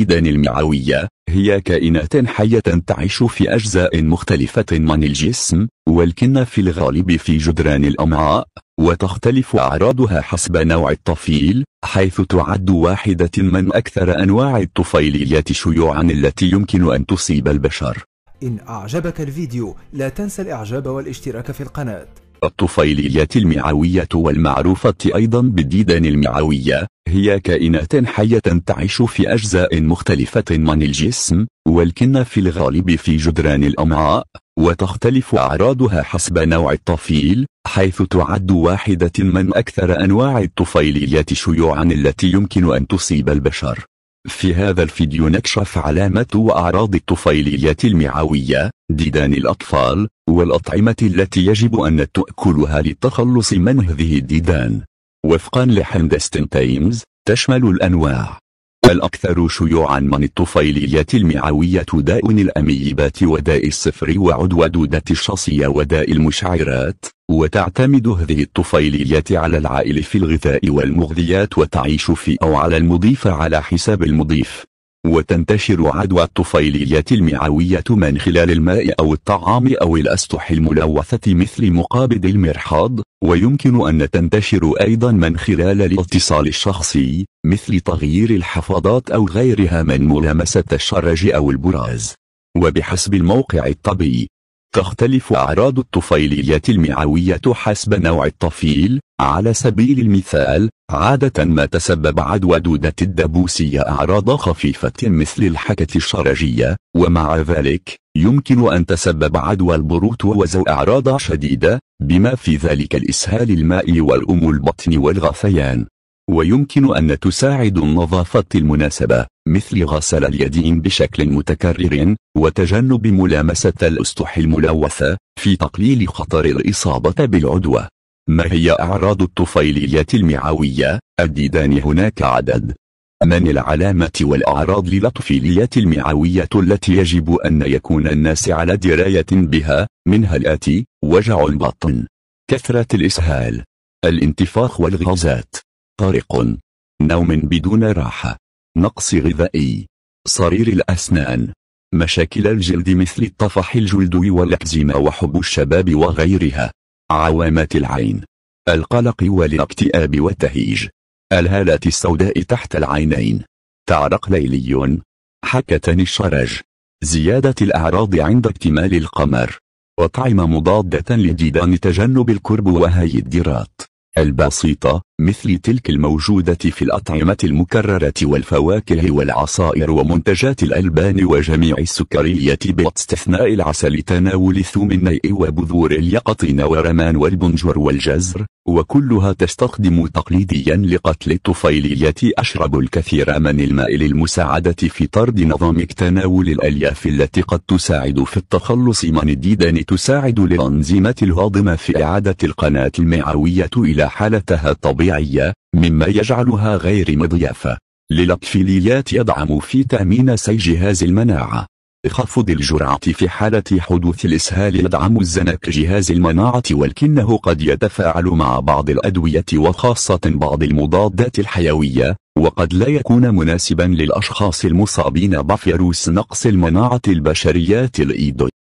إذن المعوية هي كائنات حية تعيش في أجزاء مختلفة من الجسم والكن في الغالب في جدران الأمعاء وتختلف أعراضها حسب نوع الطفيل حيث تعد واحدة من أكثر أنواع الطفيليات شيوعا التي يمكن أن تصيب البشر إن أعجبك الفيديو لا تنسى الإعجاب والاشتراك في القناة الطفيليات المعوية والمعروفة أيضا بالديدان المعوية هي كائنات حية تعيش في أجزاء مختلفة من الجسم ولكن في الغالب في جدران الأمعاء وتختلف أعراضها حسب نوع الطفيل حيث تعد واحدة من أكثر أنواع الطفيليات شيوعا التي يمكن أن تصيب البشر في هذا الفيديو نكشف علامة وأعراض الطفيليات المعوية ديدان الأطفال والأطعمة التي يجب أن تأكلها للتخلص من هذه الديدان وفقا لحندستن تايمز تشمل الأنواع الأكثر شيوعا من الطفيليات المعوية داء الأميبات وداء الصفر وعدوى دودة الشصية وداء المشعرات وتعتمد هذه الطفيليات على العائل في الغذاء والمغذيات وتعيش في أو على المضيف على حساب المضيف وتنتشر عدوى الطفيليات المعوية من خلال الماء أو الطعام أو الأسطح الملوثة مثل مقابض المرحاض ويمكن أن تنتشر أيضا من خلال الاتصال الشخصي مثل تغيير الحفاضات أو غيرها من ملامسة الشرج أو البراز وبحسب الموقع الطبي تختلف أعراض الطفيليات المعوية حسب نوع الطفيل، على سبيل المثال، عادة ما تسبب عدوى دودة الدبوسية أعراض خفيفة مثل الحكة الشرجية، ومع ذلك، يمكن أن تسبب عدوى البروت وزو أعراض شديدة، بما في ذلك الإسهال المائي والأم البطن والغثيان. ويمكن أن تساعد النظافة المناسبة مثل غسل اليدين بشكل متكرر وتجنب ملامسة الأسطح الملوثة في تقليل خطر الإصابة بالعدوى ما هي أعراض الطفيلية المعوية؟ الديدان هناك عدد من العلامة والأعراض للطفيلية المعوية التي يجب أن يكون الناس على دراية بها منها الآتي وجع البطن كثرة الإسهال الانتفاخ والغازات طارق نوم بدون راحة نقص غذائي صرير الأسنان مشاكل الجلد مثل الطفح الجلدي والأكزيما وحب الشباب وغيرها عوامات العين القلق والاكتئاب والتهيج الهالات السوداء تحت العينين تعرق ليلي حكة الشرج زيادة الأعراض عند اكتمال القمر وطعم مضادة للديدان تجنب الكرب وهي الدرات البسيطة مثل تلك الموجودة في الأطعمة المكررة والفواكه والعصائر ومنتجات الألبان وجميع السكرية باستثناء العسل تناول النيء وبذور اليقطين ورمان والبنجر والجزر وكلها تستخدم تقليديا لقتل الطفيلية أشرب الكثير من الماء للمساعدة في طرد نظام تناول الألياف التي قد تساعد في التخلص من الديدان تساعد للأنزيمة الهاضمة في إعادة القناة المعوية إلى حالتها الطبيعية طبيعية مما يجعلها غير مضيافة للأكفيليات يدعم في تأمين سي جهاز المناعة خفض الجرعة في حالة حدوث الإسهال يدعم الزنك جهاز المناعة ولكنه قد يتفاعل مع بعض الأدوية وخاصة بعض المضادات الحيوية وقد لا يكون مناسبا للأشخاص المصابين بفيروس نقص المناعة البشريات الإيدو